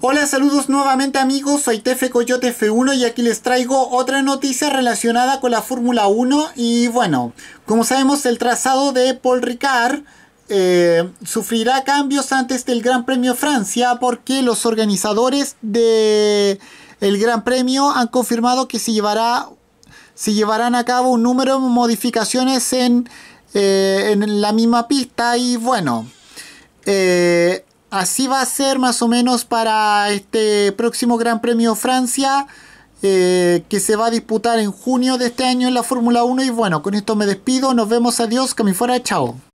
Hola, saludos nuevamente amigos, soy Tefe Coyote F1 y aquí les traigo otra noticia relacionada con la Fórmula 1 y bueno, como sabemos el trazado de Paul Ricard eh, sufrirá cambios antes del Gran Premio Francia porque los organizadores del Gran Premio han confirmado que se, llevará, se llevarán a cabo un número de modificaciones en, eh, en la misma pista y bueno... Eh, Así va a ser más o menos para este próximo Gran Premio Francia. Eh, que se va a disputar en junio de este año en la Fórmula 1. Y bueno, con esto me despido. Nos vemos. Adiós. fuera Chao.